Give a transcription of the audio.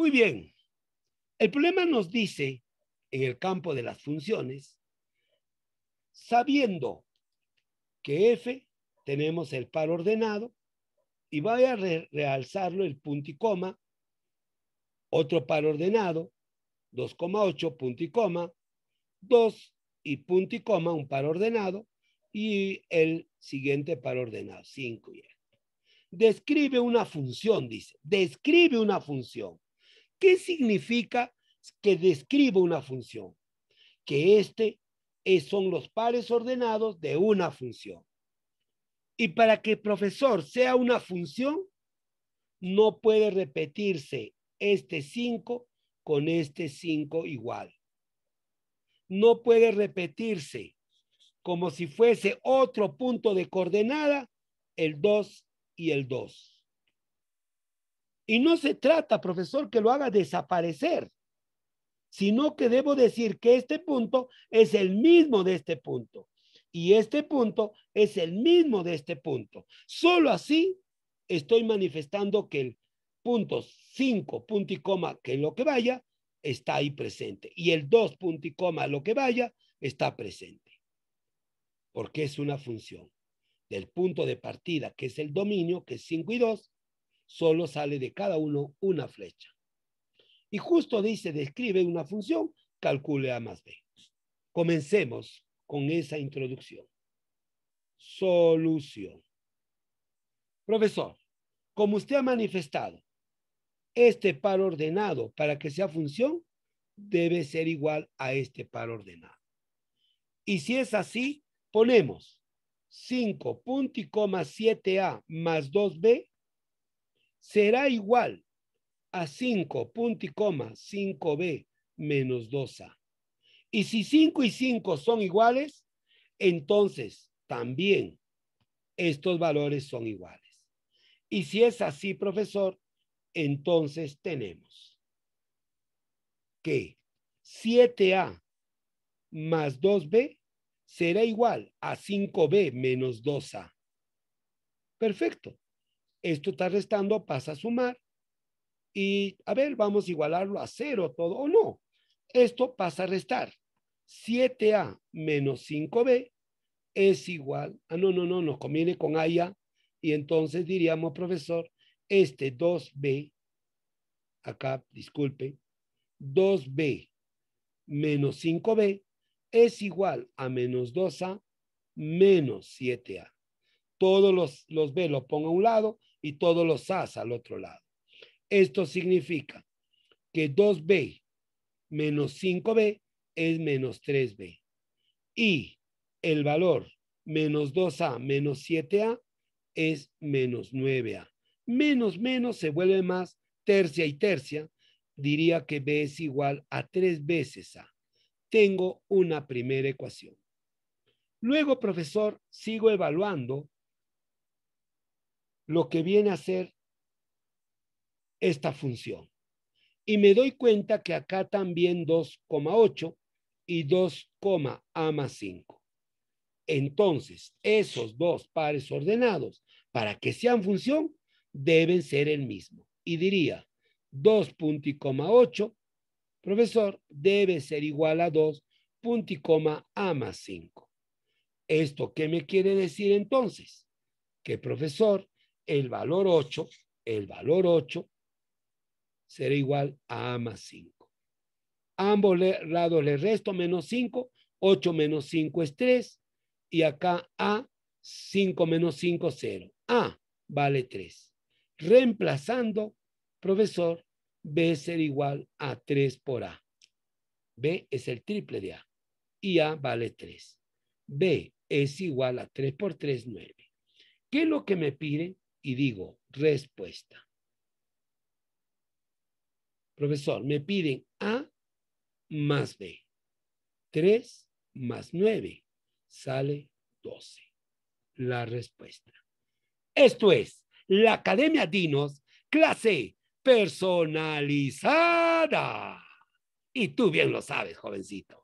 Muy bien. El problema nos dice, en el campo de las funciones, sabiendo que F tenemos el par ordenado y vaya a realzarlo el punto y coma, otro par ordenado, 2,8 punto y coma, 2 y punto y coma, un par ordenado, y el siguiente par ordenado, 5 y Describe una función, dice, describe una función. ¿Qué significa que describo una función? Que este son los pares ordenados de una función. Y para que el profesor sea una función, no puede repetirse este 5 con este 5 igual. No puede repetirse como si fuese otro punto de coordenada, el 2 y el 2. Y no se trata, profesor, que lo haga desaparecer, sino que debo decir que este punto es el mismo de este punto. Y este punto es el mismo de este punto. Solo así estoy manifestando que el punto 5, punto y coma, que lo que vaya, está ahí presente. Y el 2, punto y coma, lo que vaya, está presente. Porque es una función del punto de partida, que es el dominio, que es 5 y 2, solo sale de cada uno una flecha. Y justo dice, describe una función, calcule A más B. Comencemos con esa introducción. Solución. Profesor, como usted ha manifestado, este par ordenado para que sea función debe ser igual a este par ordenado. Y si es así, ponemos 5.7a más 2b será igual a 5 punto y coma 5b menos 2a. Y si 5 y 5 son iguales, entonces también estos valores son iguales. Y si es así, profesor, entonces tenemos que 7a más 2b será igual a 5b menos 2a. Perfecto esto está restando, pasa a sumar. Y a ver, vamos a igualarlo a cero todo o no. Esto pasa a restar. 7A menos 5B es igual ah no, no, no, nos conviene con A y entonces diríamos, profesor, este 2B, acá, disculpe, 2B menos 5B es igual a menos 2A menos 7A. Todos los, los B los pongo a un lado y todos los As al otro lado. Esto significa que 2B menos 5B es menos 3B. Y el valor menos 2A menos 7A es menos 9A. Menos menos se vuelve más tercia y tercia. Diría que B es igual a 3 veces A. Tengo una primera ecuación. Luego, profesor, sigo evaluando lo que viene a ser esta función. Y me doy cuenta que acá también 2,8 y 5. Entonces, esos dos pares ordenados, para que sean función, deben ser el mismo. Y diría, 2.8, profesor, debe ser igual a 2 más 5. ¿Esto qué me quiere decir entonces? Que profesor, el valor 8, el valor 8 será igual a A más 5. ambos lados le resto menos 5, 8 menos 5 es 3 y acá A, 5 menos 5, 0. A vale 3. Reemplazando, profesor, B será igual a 3 por A. B es el triple de A y A vale 3. B es igual a 3 por 3, 9. ¿Qué es lo que me piden? y digo, respuesta. Profesor, me piden A más B. 3 más 9 sale 12. La respuesta. Esto es la Academia Dinos, clase personalizada. Y tú bien lo sabes, jovencito.